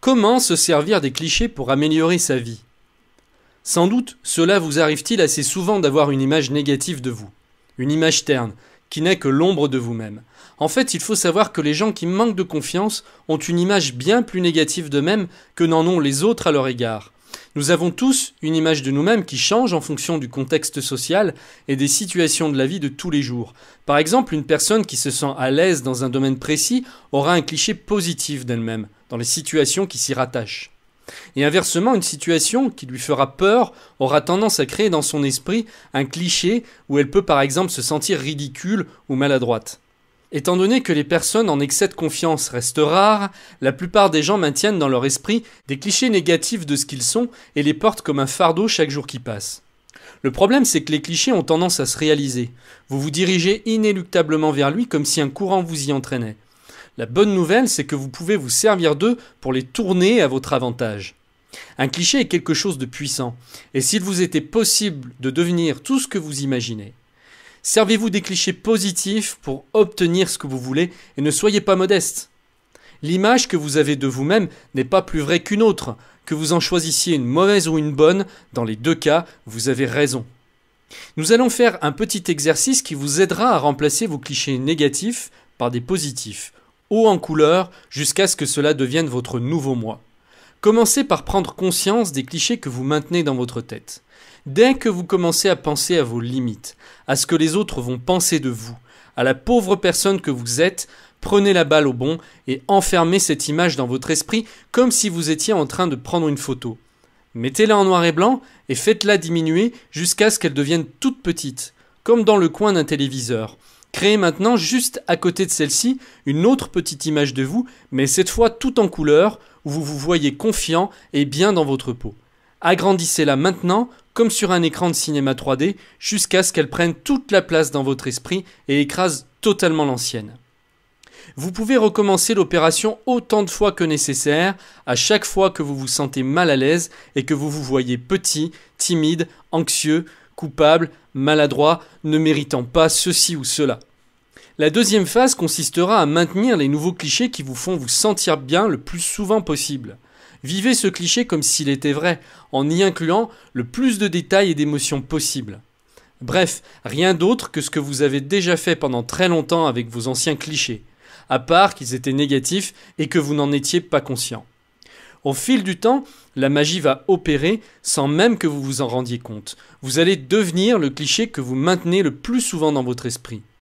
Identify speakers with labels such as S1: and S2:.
S1: Comment se servir des clichés pour améliorer sa vie Sans doute cela vous arrive-t-il assez souvent d'avoir une image négative de vous, une image terne, qui n'est que l'ombre de vous-même. En fait, il faut savoir que les gens qui manquent de confiance ont une image bien plus négative d'eux-mêmes que n'en ont les autres à leur égard. Nous avons tous une image de nous-mêmes qui change en fonction du contexte social et des situations de la vie de tous les jours. Par exemple, une personne qui se sent à l'aise dans un domaine précis aura un cliché positif d'elle-même, dans les situations qui s'y rattachent. Et inversement, une situation qui lui fera peur aura tendance à créer dans son esprit un cliché où elle peut par exemple se sentir ridicule ou maladroite. Étant donné que les personnes en excès de confiance restent rares, la plupart des gens maintiennent dans leur esprit des clichés négatifs de ce qu'ils sont et les portent comme un fardeau chaque jour qui passe. Le problème, c'est que les clichés ont tendance à se réaliser. Vous vous dirigez inéluctablement vers lui comme si un courant vous y entraînait. La bonne nouvelle, c'est que vous pouvez vous servir d'eux pour les tourner à votre avantage. Un cliché est quelque chose de puissant, et s'il vous était possible de devenir tout ce que vous imaginez, Servez-vous des clichés positifs pour obtenir ce que vous voulez et ne soyez pas modeste. L'image que vous avez de vous-même n'est pas plus vraie qu'une autre. Que vous en choisissiez une mauvaise ou une bonne, dans les deux cas, vous avez raison. Nous allons faire un petit exercice qui vous aidera à remplacer vos clichés négatifs par des positifs, haut en couleur, jusqu'à ce que cela devienne votre nouveau moi. Commencez par prendre conscience des clichés que vous maintenez dans votre tête. Dès que vous commencez à penser à vos limites, à ce que les autres vont penser de vous, à la pauvre personne que vous êtes, prenez la balle au bon et enfermez cette image dans votre esprit comme si vous étiez en train de prendre une photo. Mettez-la en noir et blanc et faites-la diminuer jusqu'à ce qu'elle devienne toute petite, comme dans le coin d'un téléviseur. Créez maintenant juste à côté de celle-ci une autre petite image de vous, mais cette fois tout en couleur, où vous vous voyez confiant et bien dans votre peau. Agrandissez-la maintenant, comme sur un écran de cinéma 3D, jusqu'à ce qu'elle prenne toute la place dans votre esprit et écrase totalement l'ancienne. Vous pouvez recommencer l'opération autant de fois que nécessaire, à chaque fois que vous vous sentez mal à l'aise et que vous vous voyez petit, timide, anxieux, coupable, maladroit, ne méritant pas ceci ou cela. La deuxième phase consistera à maintenir les nouveaux clichés qui vous font vous sentir bien le plus souvent possible. Vivez ce cliché comme s'il était vrai, en y incluant le plus de détails et d'émotions possibles. Bref, rien d'autre que ce que vous avez déjà fait pendant très longtemps avec vos anciens clichés, à part qu'ils étaient négatifs et que vous n'en étiez pas conscient. Au fil du temps, la magie va opérer sans même que vous vous en rendiez compte. Vous allez devenir le cliché que vous maintenez le plus souvent dans votre esprit.